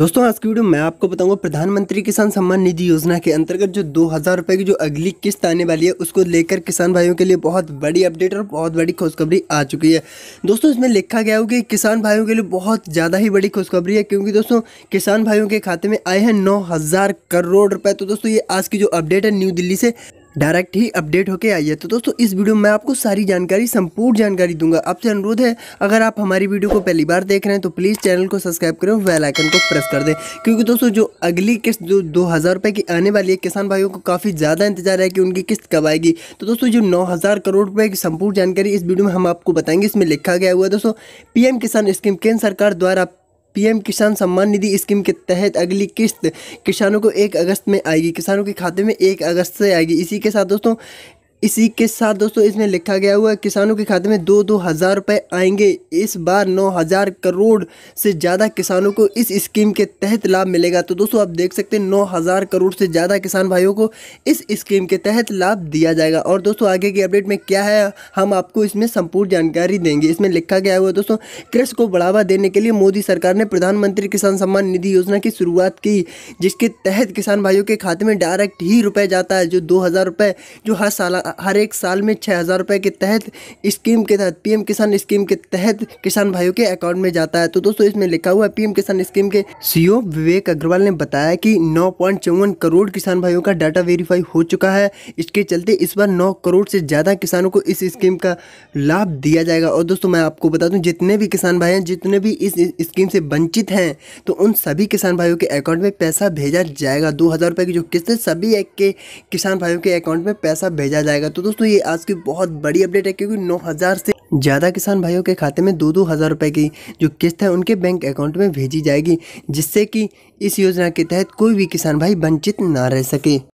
दोस्तों आज की वीडियो मैं आपको बताऊंगा प्रधानमंत्री किसान सम्मान निधि योजना के अंतर्गत जो दो हज़ार रुपये की जो अगली किस्त आने वाली है उसको लेकर किसान भाइयों के लिए बहुत बड़ी अपडेट और बहुत बड़ी खुशखबरी आ चुकी है दोस्तों इसमें लिखा गया हो कि किसान भाइयों के लिए बहुत ज़्यादा ही बड़ी खुशखबरी है क्योंकि दोस्तों किसान भाइयों के खाते में आए हैं नौ करोड़ रुपये तो दोस्तों ये आज की जो अपडेट है न्यू दिल्ली से डायरेक्ट ही अपडेट होके आई है तो दोस्तों इस वीडियो में आपको सारी जानकारी संपूर्ण जानकारी दूंगा आपसे अनुरोध है अगर आप हमारी वीडियो को पहली बार देख रहे हैं तो प्लीज़ चैनल को सब्सक्राइब करें वेल आइकन को प्रेस कर दें क्योंकि दोस्तों जो अगली किस्त जो दो हज़ार रुपये की आने वाली है किसान भाइयों को काफ़ी ज़्यादा इंतजार है कि उनकी किस्त कब आएगी तो दोस्तों जो नौ हज़ार करोड़ रुपये की संपूर्ण जानकारी इस वीडियो में हम आपको बताएंगे इसमें लिखा गया हुआ है दोस्तों एम किसान स्कीम केंद्र सरकार द्वारा पीएम किसान सम्मान निधि स्कीम के तहत अगली किस्त किसानों को एक अगस्त में आएगी किसानों के खाते में एक अगस्त से आएगी इसी के साथ दोस्तों इसी के साथ दोस्तों इसमें लिखा गया हुआ है किसानों के खाते में दो दो हज़ार रुपये आएंगे इस बार नौ हज़ार करोड़ से ज़्यादा किसानों को इस स्कीम के तहत लाभ मिलेगा तो दोस्तों आप देख सकते हैं नौ हज़ार करोड़ से ज़्यादा किसान भाइयों को इस स्कीम के तहत लाभ दिया जाएगा और दोस्तों आगे की अपडेट में क्या है हम आपको इसमें संपूर्ण जानकारी देंगे इसमें लिखा गया हुआ दोस्तों कृषि को बढ़ावा देने के लिए मोदी सरकार ने प्रधानमंत्री किसान सम्मान निधि योजना की शुरुआत की जिसके तहत किसान भाइयों के खाते में डायरेक्ट ही रुपये जाता है जो दो हज़ार जो हर साल हर एक साल में छः हज़ार रुपये के तहत स्कीम के तहत पीएम किसान स्कीम के तहत किसान भाइयों के अकाउंट में जाता है तो दोस्तों इसमें लिखा हुआ है पीएम किसान स्कीम के सीईओ विवेक अग्रवाल ने बताया कि नौ करोड़ किसान भाइयों का डाटा वेरीफाई हो चुका है इसके चलते इस बार नौ करोड़ से ज़्यादा किसानों को इस स्कीम का लाभ दिया जाएगा और दोस्तों मैं आपको बता दूँ जितने भी किसान भाई हैं जितने भी इस स्कीम से वंचित हैं तो उन सभी किसान भाइयों के अकाउंट में पैसा भेजा जाएगा दो हज़ार रुपये की जो किस्त सभी एक के किसान भाइयों के अकाउंट में पैसा भेजा जाएगा आएगा तो दोस्तों ये आज की बहुत बड़ी अपडेट है क्योंकि नौ हज़ार से ज़्यादा किसान भाइयों के खाते में दो दो हज़ार रुपये की जो किस्त है उनके बैंक अकाउंट में भेजी जाएगी जिससे कि इस योजना के तहत कोई भी किसान भाई वंचित ना रह सके